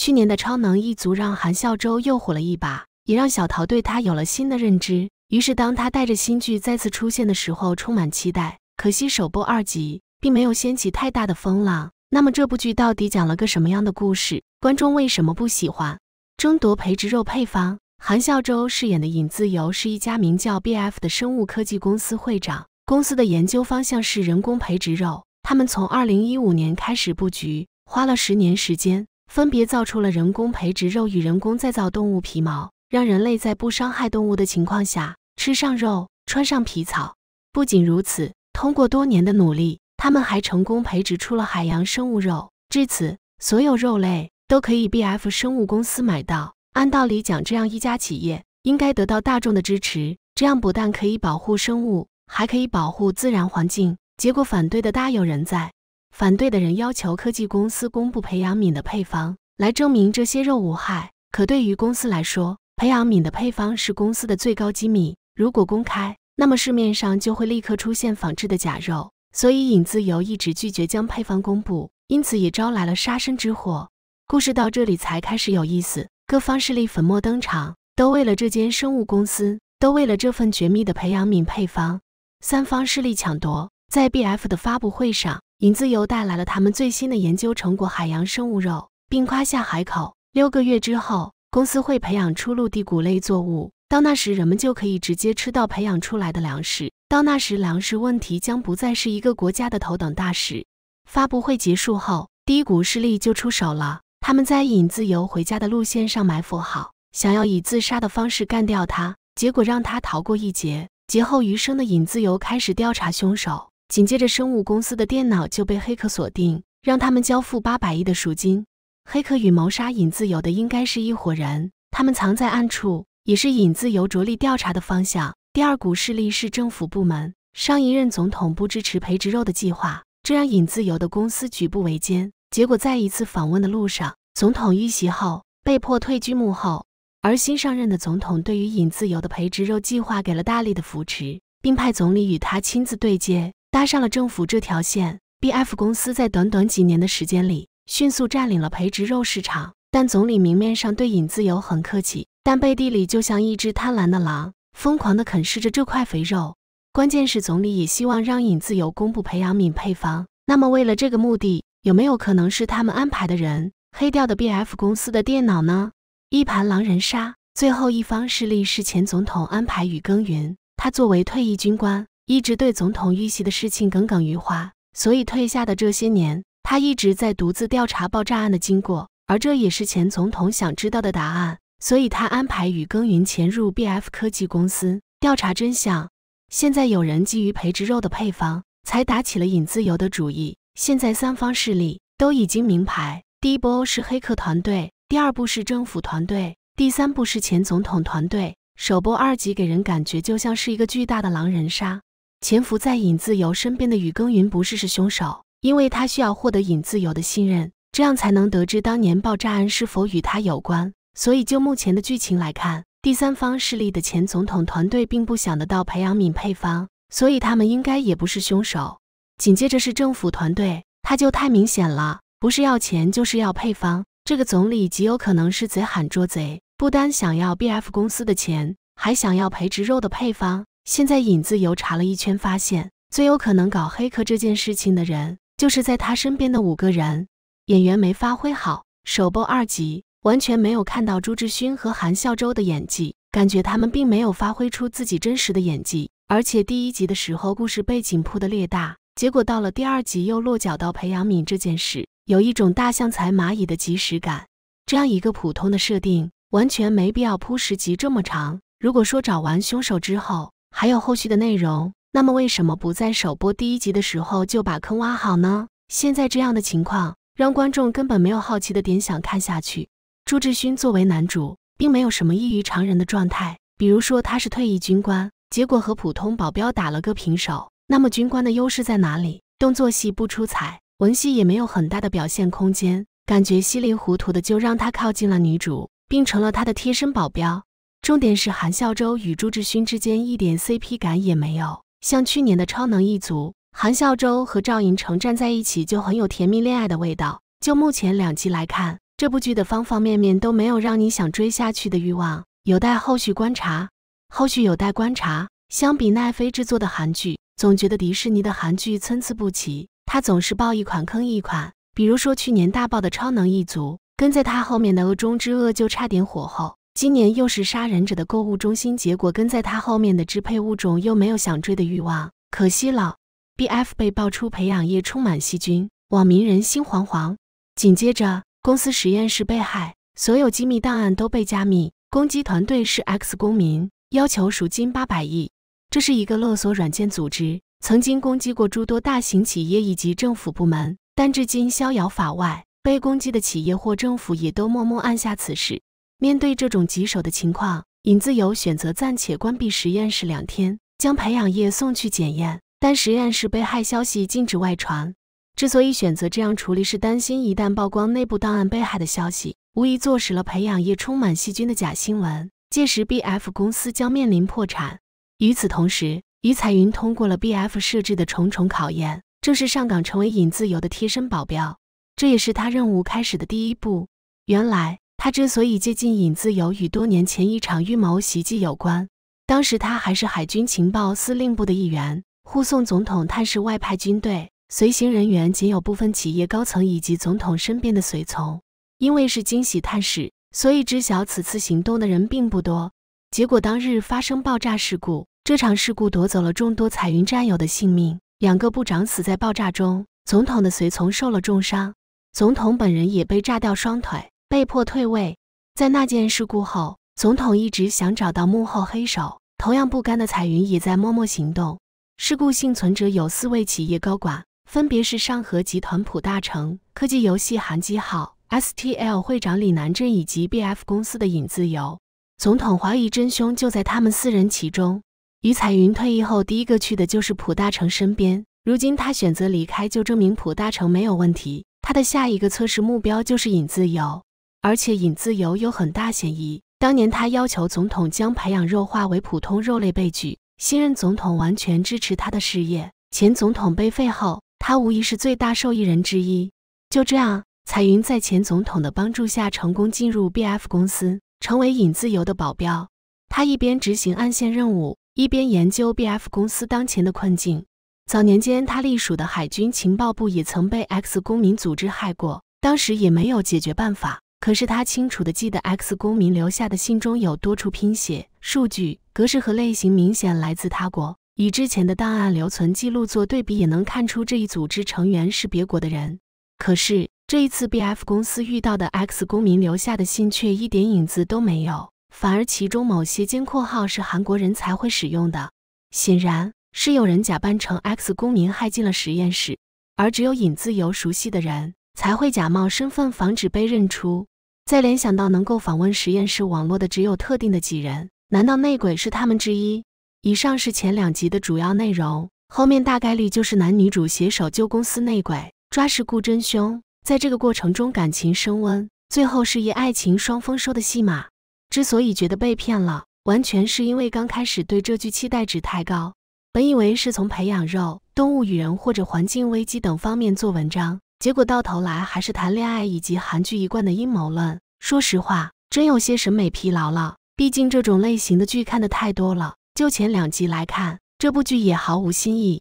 去年的《超能一族》让韩孝周又火了一把，也让小桃对他有了新的认知。于是，当他带着新剧再次出现的时候，充满期待。可惜首播二集并没有掀起太大的风浪。那么，这部剧到底讲了个什么样的故事？观众为什么不喜欢？争夺培植肉配方，韩孝周饰演的尹自由是一家名叫 BF 的生物科技公司会长。公司的研究方向是人工培植肉，他们从二零一五年开始布局，花了十年时间。分别造出了人工培植肉与人工再造动物皮毛，让人类在不伤害动物的情况下吃上肉、穿上皮草。不仅如此，通过多年的努力，他们还成功培植出了海洋生物肉。至此，所有肉类都可以 B.F. 生物公司买到。按道理讲，这样一家企业应该得到大众的支持，这样不但可以保护生物，还可以保护自然环境。结果，反对的大有人在。反对的人要求科技公司公布培养皿的配方，来证明这些肉无害。可对于公司来说，培养皿的配方是公司的最高机密。如果公开，那么市面上就会立刻出现仿制的假肉。所以，影子由一直拒绝将配方公布，因此也招来了杀身之祸。故事到这里才开始有意思，各方势力粉墨登场，都为了这间生物公司，都为了这份绝密的培养皿配方，三方势力抢夺。在 BF 的发布会上。尹自由带来了他们最新的研究成果——海洋生物肉，并夸下海口：六个月之后，公司会培养出陆地谷类作物。到那时，人们就可以直接吃到培养出来的粮食。到那时，粮食问题将不再是一个国家的头等大事。发布会结束后，低谷势力就出手了。他们在尹自由回家的路线上埋伏好，想要以自杀的方式干掉他。结果让他逃过一劫。劫后余生的尹自由开始调查凶手。紧接着，生物公司的电脑就被黑客锁定，让他们交付八百亿的赎金。黑客与谋杀尹自由的应该是一伙人，他们藏在暗处，也是尹自由着力调查的方向。第二股势力是政府部门，上一任总统不支持培植肉的计划，这让尹自由的公司举步维艰。结果在一次访问的路上，总统遇袭后被迫退居幕后，而新上任的总统对于尹自由的培植肉计划给了大力的扶持，并派总理与他亲自对接。搭上了政府这条线，BF 公司在短短几年的时间里迅速占领了培植肉市场。但总理明面上对尹自由很客气，但背地里就像一只贪婪的狼，疯狂地啃食着这块肥肉。关键是总理也希望让尹自由公布培养皿配方。那么，为了这个目的，有没有可能是他们安排的人黑掉的 BF 公司的电脑呢？一盘狼人杀，最后一方势力是前总统安排与耕耘，他作为退役军官。一直对总统遇袭的事情耿耿于怀，所以退下的这些年，他一直在独自调查爆炸案的经过，而这也是前总统想知道的答案。所以他安排宇耕耘潜入 BF 科技公司调查真相。现在有人基于培植肉的配方，才打起了引自由的主意。现在三方势力都已经明牌：第一波是黑客团队，第二步是政府团队，第三步是前总统团队。首播二级给人感觉就像是一个巨大的狼人杀。潜伏在尹自由身边的雨耕云不是是凶手，因为他需要获得尹自由的信任，这样才能得知当年爆炸案是否与他有关。所以就目前的剧情来看，第三方势力的前总统团队并不想得到培养皿配方，所以他们应该也不是凶手。紧接着是政府团队，他就太明显了，不是要钱就是要配方。这个总理极有可能是贼喊捉贼，不单想要 BF 公司的钱，还想要培植肉的配方。现在影子游查了一圈，发现最有可能搞黑客这件事情的人，就是在他身边的五个人。演员没发挥好，首播二集完全没有看到朱志勋和韩孝周的演技，感觉他们并没有发挥出自己真实的演技。而且第一集的时候，故事背景铺的略大，结果到了第二集又落脚到裴养敏这件事，有一种大象踩蚂蚁的即时感。这样一个普通的设定，完全没必要铺十集这么长。如果说找完凶手之后，还有后续的内容，那么为什么不在首播第一集的时候就把坑挖好呢？现在这样的情况，让观众根本没有好奇的点想看下去。朱志勋作为男主，并没有什么异于常人的状态，比如说他是退役军官，结果和普通保镖打了个平手。那么军官的优势在哪里？动作戏不出彩，文戏也没有很大的表现空间，感觉稀里糊涂的就让他靠近了女主，并成了他的贴身保镖。重点是韩孝周与朱智勋之间一点 CP 感也没有，像去年的《超能一族》，韩孝周和赵寅成站在一起就很有甜蜜恋爱的味道。就目前两集来看，这部剧的方方面面都没有让你想追下去的欲望，有待后续观察。后续有待观察。相比奈飞制作的韩剧，总觉得迪士尼的韩剧参差不齐，它总是爆一款坑一款。比如说去年大爆的《超能一族》，跟在它后面的《恶中之恶》就差点火候。今年又是杀人者的购物中心，结果跟在他后面的支配物种又没有想追的欲望，可惜了。B.F. 被爆出培养液充满细菌，网民人心惶惶。紧接着，公司实验室被害，所有机密档案都被加密。攻击团队是 X 公民，要求赎金八百亿。这是一个勒索软件组织，曾经攻击过诸多大型企业以及政府部门，但至今逍遥法外。被攻击的企业或政府也都默默按下此事。面对这种棘手的情况，尹自由选择暂且关闭实验室两天，将培养液送去检验。但实验室被害消息禁止外传。之所以选择这样处理，是担心一旦曝光内部档案被害的消息，无疑坐实了培养液充满细菌的假新闻，届时 B F 公司将面临破产。与此同时，于彩云通过了 B F 设置的重重考验，正式上岗成为尹自由的贴身保镖。这也是他任务开始的第一步。原来。他之所以接近尹自由，与多年前一场预谋袭击有关。当时他还是海军情报司令部的一员，护送总统探视外派军队。随行人员仅有部分企业高层以及总统身边的随从。因为是惊喜探视，所以知晓此次行动的人并不多。结果当日发生爆炸事故，这场事故夺走了众多彩云战友的性命，两个部长死在爆炸中，总统的随从受了重伤，总统本人也被炸掉双腿。被迫退位，在那件事故后，总统一直想找到幕后黑手。同样不甘的彩云也在默默行动。事故幸存者有四位企业高管，分别是上合集团朴大成、科技游戏韩基浩、S T L 会长李南镇以及 B F 公司的尹自由。总统怀疑真凶就在他们四人其中。于彩云退役后第一个去的就是朴大成身边，如今他选择离开，就证明朴大成没有问题。他的下一个测试目标就是尹自由。而且尹自由有很大嫌疑。当年他要求总统将培养肉化为普通肉类被拒，新任总统完全支持他的事业。前总统被废后，他无疑是最大受益人之一。就这样，彩云在前总统的帮助下成功进入 BF 公司，成为尹自由的保镖。他一边执行暗线任务，一边研究 BF 公司当前的困境。早年间，他隶属的海军情报部也曾被 X 公民组织害过，当时也没有解决办法。可是他清楚地记得，X 公民留下的信中有多处拼写、数据格式和类型明显来自他国。以之前的档案留存记录做对比，也能看出这一组织成员是别国的人。可是这一次，BF 公司遇到的 X 公民留下的信却一点影子都没有，反而其中某些尖括号是韩国人才会使用的。显然，是有人假扮成 X 公民害进了实验室，而只有影子由熟悉的人才会假冒身份，防止被认出。再联想到能够访问实验室网络的只有特定的几人，难道内鬼是他们之一？以上是前两集的主要内容，后面大概率就是男女主携手救公司内鬼、抓实顾真凶，在这个过程中感情升温，最后是以爱情双丰收的戏码。之所以觉得被骗了，完全是因为刚开始对这剧期待值太高，本以为是从培养肉、动物与人或者环境危机等方面做文章，结果到头来还是谈恋爱以及韩剧一贯的阴谋论。说实话，真有些审美疲劳了。毕竟这种类型的剧看的太多了。就前两集来看，这部剧也毫无新意。